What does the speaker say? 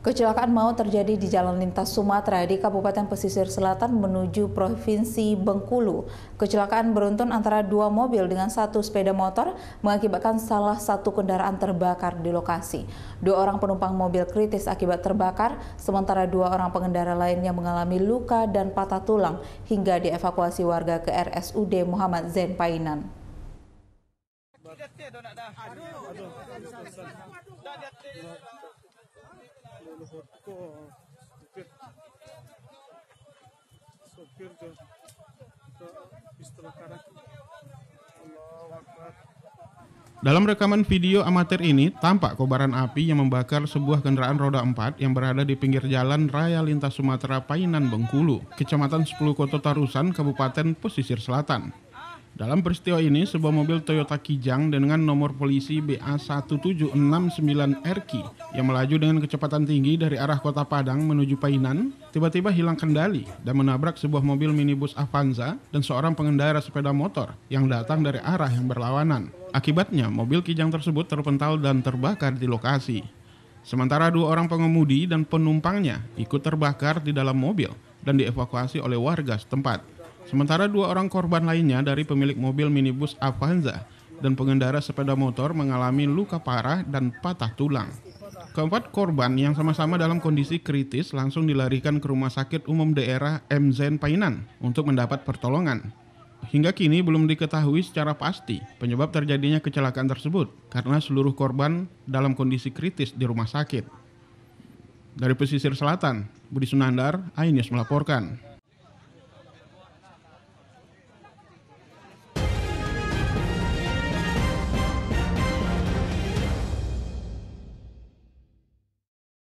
Kecelakaan maut terjadi di Jalan Lintas Sumatera di Kabupaten Pesisir Selatan menuju Provinsi Bengkulu. Kecelakaan beruntun antara dua mobil dengan satu sepeda motor mengakibatkan salah satu kendaraan terbakar di lokasi. Dua orang penumpang mobil kritis akibat terbakar, sementara dua orang pengendara lainnya mengalami luka dan patah tulang hingga dievakuasi warga ke RSUD Muhammad Zain Painan. Aduh, aduh, aduh, dalam rekaman video amatir ini, tampak kobaran api yang membakar sebuah kendaraan roda 4 yang berada di pinggir jalan Raya Lintas Sumatera Painan Bengkulu, Kecamatan 10 Kota Tarusan, Kabupaten Pesisir Selatan. Dalam peristiwa ini, sebuah mobil Toyota Kijang dengan nomor polisi BA1769RQ yang melaju dengan kecepatan tinggi dari arah kota Padang menuju Painan tiba-tiba hilang kendali dan menabrak sebuah mobil minibus Avanza dan seorang pengendara sepeda motor yang datang dari arah yang berlawanan. Akibatnya, mobil Kijang tersebut terpental dan terbakar di lokasi. Sementara dua orang pengemudi dan penumpangnya ikut terbakar di dalam mobil dan dievakuasi oleh warga setempat. Sementara dua orang korban lainnya dari pemilik mobil minibus Avanza dan pengendara sepeda motor mengalami luka parah dan patah tulang. Keempat korban yang sama-sama dalam kondisi kritis langsung dilarikan ke rumah sakit umum daerah MZ Painan untuk mendapat pertolongan. Hingga kini belum diketahui secara pasti penyebab terjadinya kecelakaan tersebut karena seluruh korban dalam kondisi kritis di rumah sakit. Dari pesisir selatan, Budi Sunandar, Ainius melaporkan.